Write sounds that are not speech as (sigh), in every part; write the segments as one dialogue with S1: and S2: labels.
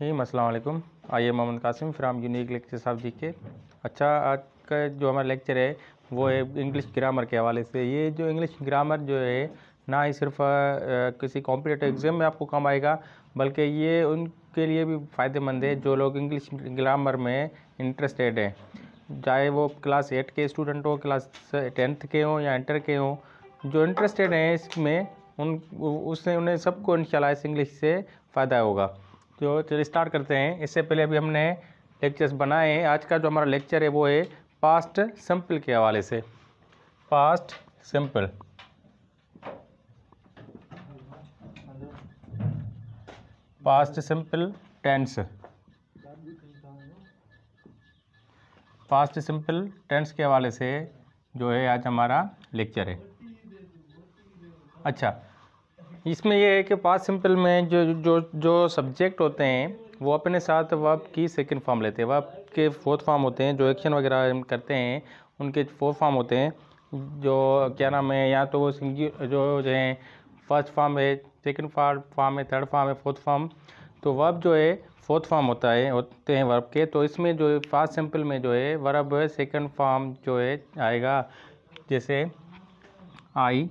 S1: haem Aslam I am Mohammad Qasim from unique lecture साहब जी के अच्छा आज का जो हमारा लेक्चर है वो है इंग्लिश ग्रामर के हवाले से ये जो इंग्लिश ग्रामर जो है ना ही सिर्फ किसी कॉम्पिटेटिव एग्ज़ाम में आपको काम आएगा बल्कि ये उनके लिए भी फ़ायदेमंद है जो लोग इंग्लिश ग्रामर में इंटरेस्टेड हैं चाहे वो क्लास एट के स्टूडेंट हो क्लास टेंथ के हों या इंटर के हों जो इंटरेस्टेड हैं इसमें उन उसने उन्हें सबको इन इस इंग्लिश से फ़ायदा होगा जो तो चलिए स्टार्ट करते हैं इससे पहले अभी हमने लेक्चर्स बनाए हैं आज का जो हमारा लेक्चर है वो है पास्ट सिंपल के हवाले से past simple past simple tense past simple tense के हवाले से जो है आज हमारा लेक्चर है अच्छा इसमें यह है कि पास सिंपल में जो जो जो सब्जेक्ट होते हैं वो अपने साथ वर्ब की सेकंड फॉर्म लेते हैं वर्ब के फोर्थ फॉर्म होते हैं जो एक्शन वगैरह करते हैं उनके फोर्थ फॉर्म होते हैं जो क्या नाम है या तो वो जो जो है फर्स्ट फॉर्म है सेकंड फॉर्म है थर्ड फॉर्म है फोर्थ फॉर्म तो वर्ब जो है फोर्थ फॉर्म होता है होते हैं वर्ब के तो इसमें जो फास्ट सिंपल में जो है वर्ब सेकंड फॉर्म जो है आएगा जैसे आई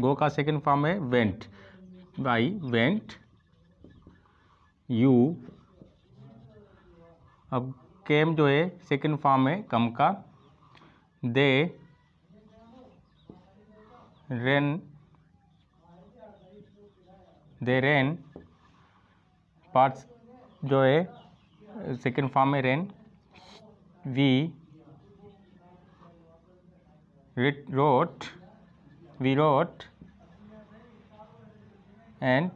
S1: गो का सेकंड फॉर्म है वेंट by वेंट यू अब केम जो है सेकेंड फॉर्म है कम का they ran they ran parts जो है सेकेंड फॉर्म है ran we wrote we wrote and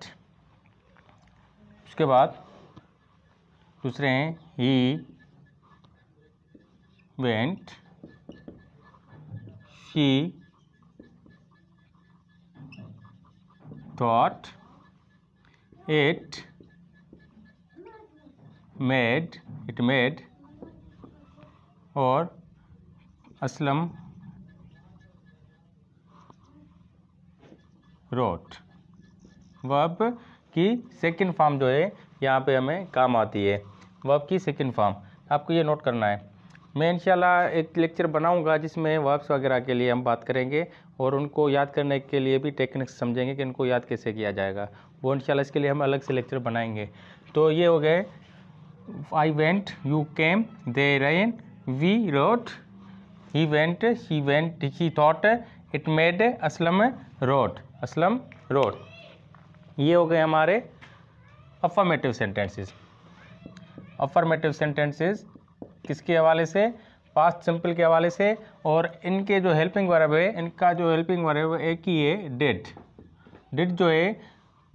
S1: उसके बाद दूसरे हैं he went she thought it made it made और असलम रोट वर्ब की सेकंड फॉर्म जो है यहाँ पे हमें काम आती है वर्ब की सेकंड फॉर्म आपको ये नोट करना है मैं इंशाल्लाह एक लेक्चर बनाऊंगा जिसमें वर्ब्स वगैरह के लिए हम बात करेंगे और उनको याद करने के लिए भी टेक्निक्स समझेंगे कि इनको याद कैसे किया जाएगा वो इनशाला इसके लिए हम अलग से लेक्चर बनाएंगे तो ये हो गए I went you came they ran we wrote he went she went he thought it made Aslam wrote Aslam rode ये हो गए हमारे अफर्मेटिव सेंटेंसेस अफर्मेटिव सेंटेंसेस किसके हवाले से पास्ट सिंपल के हवाले से और इनके जो हेल्पिंग वर्ब है इनका जो हेल्पिंग वर्ब है एक ही है डेट डेट जो है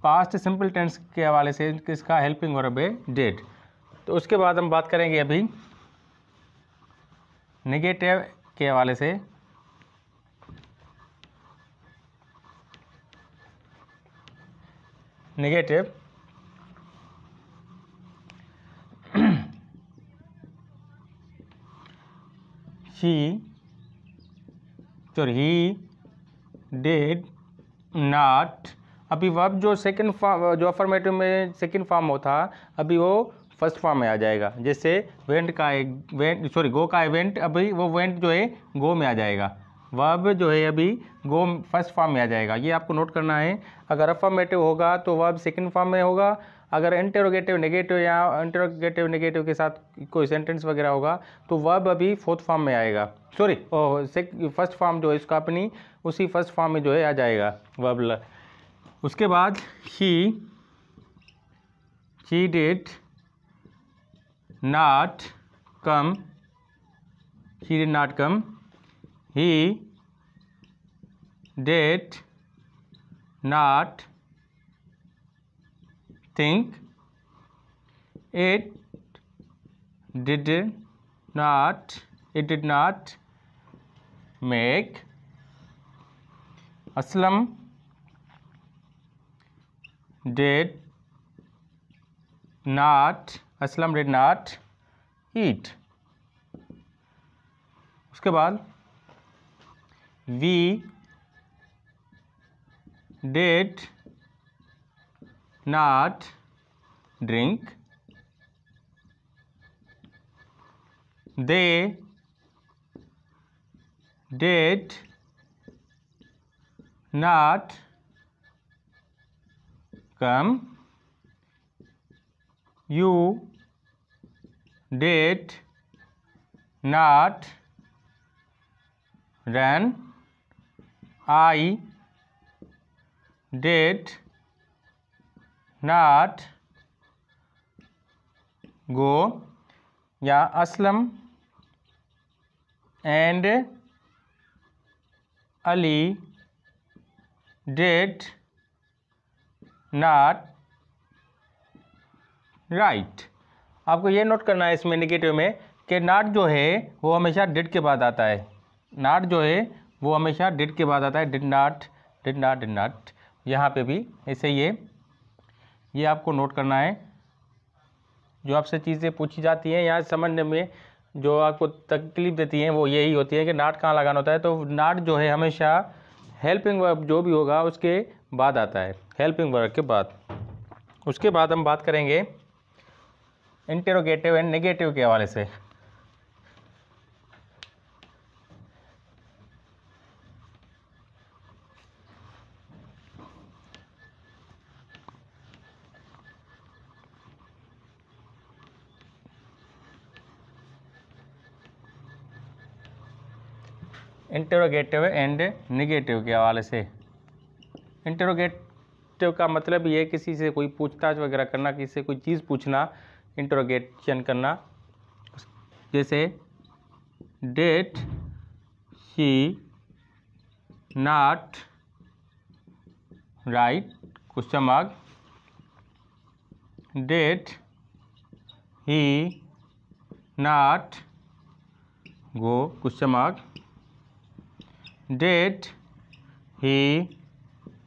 S1: पास्ट सिंपल टेंस के हवाले से इसका हेल्पिंग वर्ब है डेट तो उसके बाद हम बात करेंगे अभी निगेटिव के हवाले से negative she (clears throat) sorry he did not अभी वर्ब जो सेकंड फॉर्म जो अफर्मेटिव में सेकंड फॉर्म होता अभी वो फर्स्ट फॉर्म में आ जाएगा जैसे वेंट का एक वेंट सॉरी गो का इवेंट अभी वो वेंट जो है गो में आ जाएगा वर्ब जो है अभी गो फर्स्ट फॉर्म में आ जाएगा ये आपको नोट करना है अगर अफॉर्मेटिव होगा तो वर्ब सेकंड फॉर्म में होगा अगर इंटेरोगेटिव नेगेटिव या इंटेरोगेटिव नेगेटिव के साथ कोई सेंटेंस वगैरह होगा तो वर्ब अभी फोर्थ फॉर्म में आएगा सॉरी फर्स्ट फॉर्म जो है इसका अपनी उसी फर्स्ट फॉर्म में जो है आ जाएगा वर्ब उसके बाद ही ही डिट नाट कम ही डिट नाट कम he did not think it did not it did not make aslam did not aslam did not eat uske baad we did not drink they did not come you did not run I did not go या Aslam and Ali did not write आपको ये note करना है इसमें negative में कि नाट जो है वो हमेशा डेट के बाद आता है नाट जो है वो हमेशा डिड के बाद आता है did not did not did not यहाँ पे भी ऐसे ये ये आपको नोट करना है जो आपसे चीज़ें पूछी जाती हैं या समझने में जो आपको तकलीफ देती हैं वो यही होती है कि नाट कहाँ लगाना होता है तो नाट जो है हमेशा हेल्पिंग वर्क जो भी होगा उसके बाद आता है हेल्पिंग वर्क के बाद उसके बाद हम बात करेंगे इंटेरोगेटिव एंड नेगेटिव के हवाले से इंटरोगेटिव एंड निगेटिव के हवाले से इंटरोगेटिव का मतलब ये किसी से कोई पूछताछ वगैरह करना किसी से कोई चीज़ पूछना इंटरोगेशन करना जैसे did he not write question mark did he not go question mark did he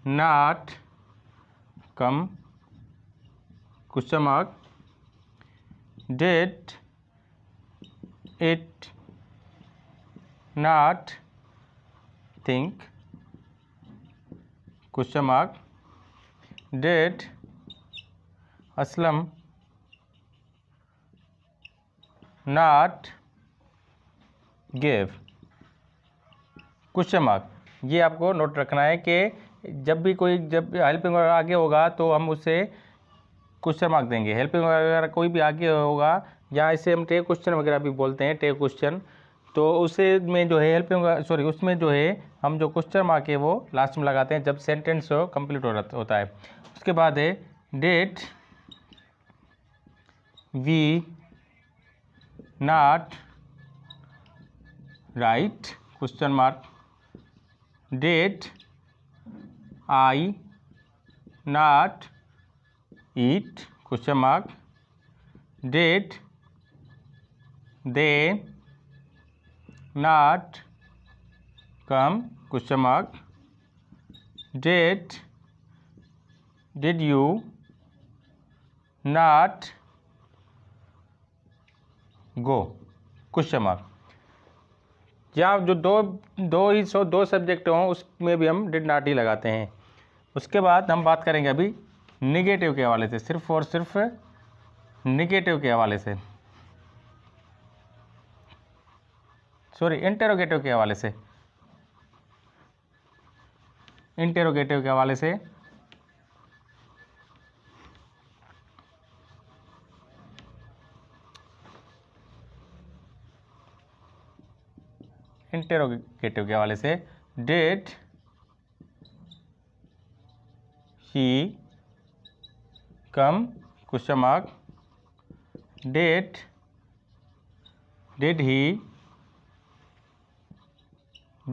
S1: not come question mark did it not think question mark did aslam not give question mark ये आपको note रखना है कि जब भी कोई जब helping वगैरह आगे होगा तो हम उसे क्वेश्चन मार्क देंगे हेल्पिंग वगैरह कोई भी आगे होगा या इसे हम टे क्वेश्चन वगैरह भी बोलते हैं टे क्वेश्चन तो उसे में जो है हेल्पिंग सॉरी उसमें जो है हम जो क्वेश्चन मार्क है वो लास्ट में लगाते हैं जब सेंटेंस हो कंप्लीट हो होता है उसके बाद है did we not write question mark did I not eat question mark did they not come question mark did did you not go question mark या जो दो दो ही सो दो सब्जेक्ट हों उसमें भी हम डिड नाट ही लगाते हैं उसके बाद हम बात करेंगे अभी निगेटिव के हवाले से सिर्फ और सिर्फ निगेटिव के हवाले से सॉरी इंटेरोगेटिव के हवाले से इंटेरोगेटिव के हवाले से इंटेरोगेटिव के हवाले से did he come question mark did did he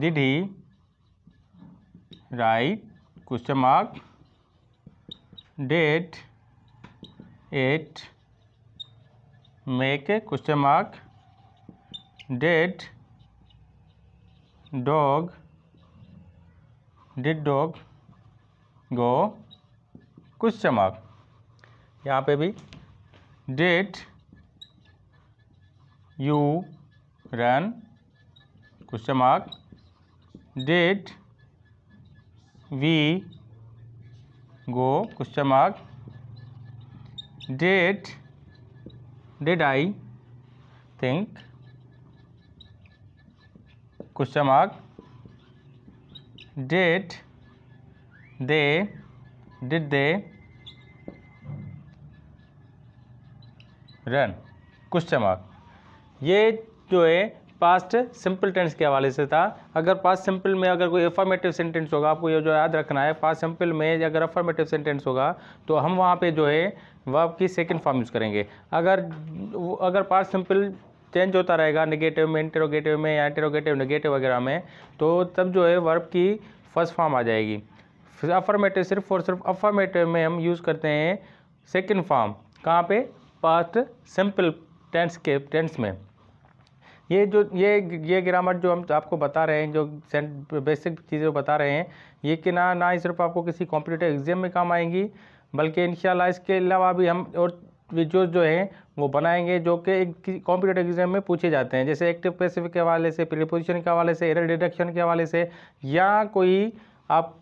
S1: did he write question mark did it make question mark did dog did dog go question mark यहाँ पे भी did you run question mark did we go question mark did did I think question mark did they did they run question mark ये जो है past simple tense के हवाले से था अगर पास्ट सिंपल में अगर कोई अफर्मेटिव सेंटेंस होगा आपको ये जो याद रखना है पास्ट सिंपल में अगर अफर्मेटिव सेंटेंस होगा तो हम वहाँ पे जो है वर्ब की सेकंड फॉर्म यूज़ करेंगे अगर अगर पास्ट सिंपल चेंज होता रहेगा निगेटिव में इंटेरोगेटिव में या इंटेरोगेटिव निगेटिव वगैरह में तो तब जो है वर्ब की फर्स्ट फॉर्म आ जाएगी अफर्मेटिव सिर्फ और सिर्फ अफर्मेटिव में हम यूज़ करते हैं सेकेंड फॉर्म कहाँ पे पास्ट सिंपल टेंस के टेंस में ये जो ये ये ग्रामर जो हम आपको बता रहे हैं जो बेसिक चीज़ें बता रहे हैं ये कि ना ना ही सिर्फ आपको किसी कॉम्पिटेटिव एग्जाम में काम आएंगी बल्कि इन इसके अलावा भी हम और वीडियोज़ जो है वो बनाएंगे जो कि एक कॉम्पिटेटिव एग्जाम में पूछे जाते हैं जैसे एक्टिव पेसिफिक के हवाले से प्रीपोजिशन के हवाले से एरर डिडक्शन के हवाले से या कोई आप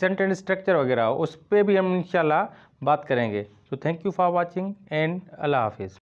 S1: सेंटेंस स्ट्रक्चर वगैरह उस पर भी हम इंशाल्लाह बात करेंगे तो thank you for watching and Allah हाफिज़